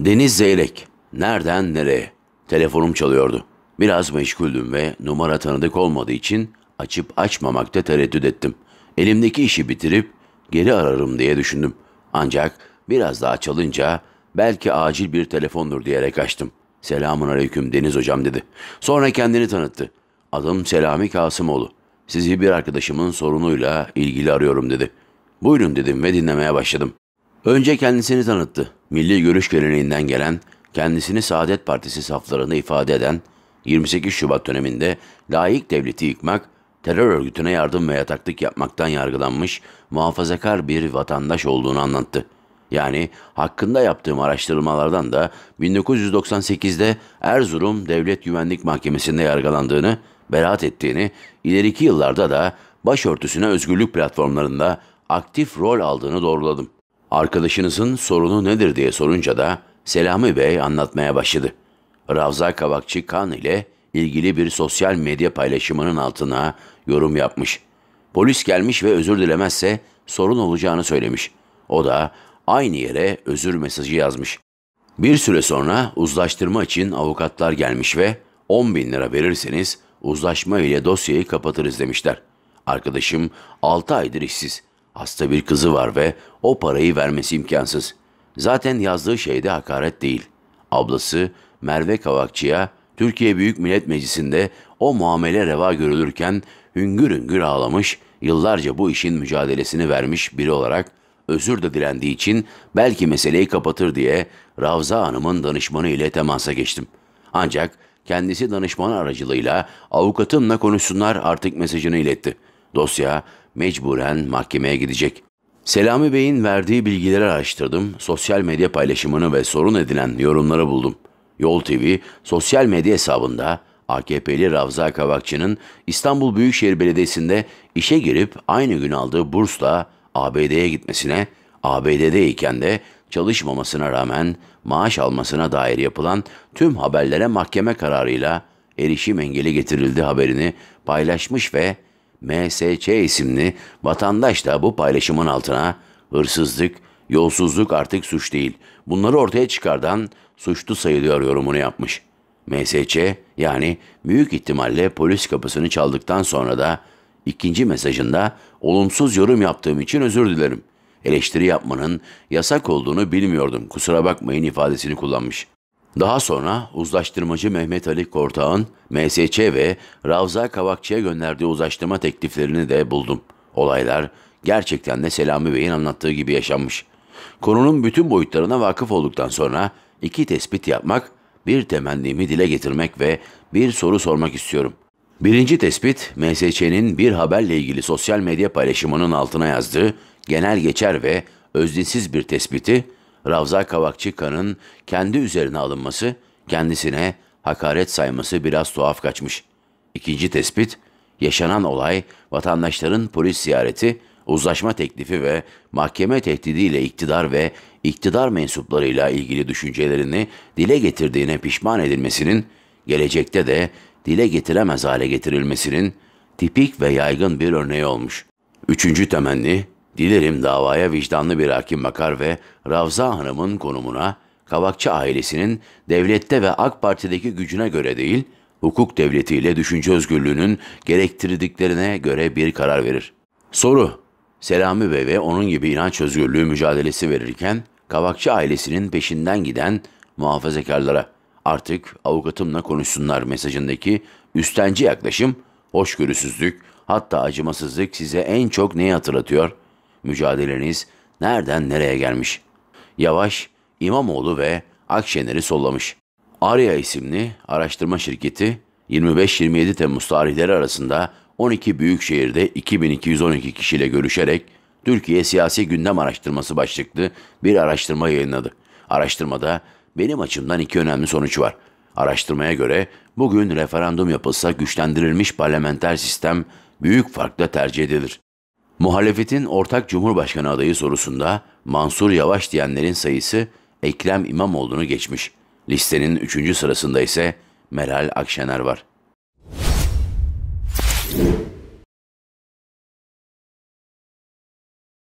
Deniz Zeyrek. Nereden nereye? Telefonum çalıyordu. Biraz meşguldüm ve numara tanıdık olmadığı için açıp açmamakta tereddüt ettim. Elimdeki işi bitirip geri ararım diye düşündüm. Ancak biraz daha çalınca belki acil bir telefondur diyerek açtım. Selamun aleyküm Deniz hocam dedi. Sonra kendini tanıttı. Adım Selami Kasımoğlu. Sizi bir arkadaşımın sorunuyla ilgili arıyorum dedi. Buyurun dedim ve dinlemeye başladım. Önce kendisini tanıttı. Milli görüş geleneğinden gelen, kendisini Saadet Partisi saflarında ifade eden, 28 Şubat döneminde layık devleti yıkmak, terör örgütüne yardım ve yataklık yapmaktan yargılanmış muhafazakar bir vatandaş olduğunu anlattı. Yani hakkında yaptığım araştırmalardan da 1998'de Erzurum Devlet Güvenlik Mahkemesi'nde yargılandığını, beraat ettiğini, ileriki yıllarda da başörtüsüne özgürlük platformlarında aktif rol aldığını doğruladım. Arkadaşınızın sorunu nedir diye sorunca da Selami Bey anlatmaya başladı. Ravza Kavakçı Kan ile ilgili bir sosyal medya paylaşımının altına yorum yapmış. Polis gelmiş ve özür dilemezse sorun olacağını söylemiş. O da aynı yere özür mesajı yazmış. Bir süre sonra uzlaştırma için avukatlar gelmiş ve 10 bin lira verirseniz uzlaşma ile dosyayı kapatırız demişler. Arkadaşım 6 aydır işsiz. Hasta bir kızı var ve o parayı vermesi imkansız. Zaten yazdığı şey de hakaret değil. Ablası Merve Kavakçı'ya Türkiye Büyük Millet Meclisi'nde o muamele reva görülürken hüngür hüngür ağlamış, yıllarca bu işin mücadelesini vermiş biri olarak özür de dilendiği için belki meseleyi kapatır diye Ravza Hanım'ın danışmanı ile temasa geçtim. Ancak kendisi danışman aracılığıyla avukatımla konuşsunlar artık mesajını iletti. Dosya mecburen mahkemeye gidecek. Selami Bey'in verdiği bilgileri araştırdım, sosyal medya paylaşımını ve sorun edilen yorumları buldum. Yol TV, sosyal medya hesabında AKP'li Ravza Kavakçı'nın İstanbul Büyükşehir Belediyesi'nde işe girip aynı gün aldığı bursla ABD'ye gitmesine, ABD'deyken de çalışmamasına rağmen maaş almasına dair yapılan tüm haberlere mahkeme kararıyla erişim engeli getirildi haberini paylaşmış ve MSC isimli vatandaş da bu paylaşımın altına hırsızlık, yolsuzluk artık suç değil. Bunları ortaya çıkardan suçlu sayılıyor yorumunu yapmış. MSC yani büyük ihtimalle polis kapısını çaldıktan sonra da ikinci mesajında olumsuz yorum yaptığım için özür dilerim. Eleştiri yapmanın yasak olduğunu bilmiyordum kusura bakmayın ifadesini kullanmış. Daha sonra uzlaştırmacı Mehmet Ali Kortağ'ın MSÇ ve Ravza Kavakçı'ya gönderdiği uzlaştırma tekliflerini de buldum. Olaylar gerçekten de Selami Bey'in anlattığı gibi yaşanmış. Konunun bütün boyutlarına vakıf olduktan sonra iki tespit yapmak, bir temennimi dile getirmek ve bir soru sormak istiyorum. Birinci tespit, MSÇ'nin bir haberle ilgili sosyal medya paylaşımının altına yazdığı genel geçer ve özdinsiz bir tespiti Ravza Kavakçıka'nın kendi üzerine alınması, kendisine hakaret sayması biraz tuhaf kaçmış. İkinci tespit, yaşanan olay vatandaşların polis ziyareti, uzlaşma teklifi ve mahkeme tehdidiyle iktidar ve iktidar mensuplarıyla ilgili düşüncelerini dile getirdiğine pişman edilmesinin, gelecekte de dile getiremez hale getirilmesinin tipik ve yaygın bir örneği olmuş. Üçüncü temenni, Dilerim davaya vicdanlı bir hakim bakar ve Ravza Hanım'ın konumuna, Kavakçı ailesinin devlette ve AK Parti'deki gücüne göre değil, hukuk devletiyle düşünce özgürlüğünün gerektirdiklerine göre bir karar verir. Soru, Selami Bey ve onun gibi inanç özgürlüğü mücadelesi verirken, Kavakçı ailesinin peşinden giden muhafazakarlara artık avukatımla konuşsunlar mesajındaki üstenci yaklaşım, hoşgörüsüzlük, hatta acımasızlık size en çok neyi hatırlatıyor? Mücadeleniz nereden nereye gelmiş? Yavaş, İmamoğlu ve Akşener'i sollamış. Arya isimli araştırma şirketi 25-27 Temmuz tarihleri arasında 12 büyük şehirde 2212 kişiyle görüşerek Türkiye Siyasi Gündem Araştırması başlıklı bir araştırma yayınladı. Araştırmada benim açımdan iki önemli sonuç var. Araştırmaya göre bugün referandum yapılsa güçlendirilmiş parlamenter sistem büyük farkla tercih edilir. Muhalefetin ortak cumhurbaşkanı adayı sorusunda Mansur Yavaş diyenlerin sayısı Ekrem İmamoğlu'nu geçmiş. Listenin 3. sırasında ise Meral Akşener var.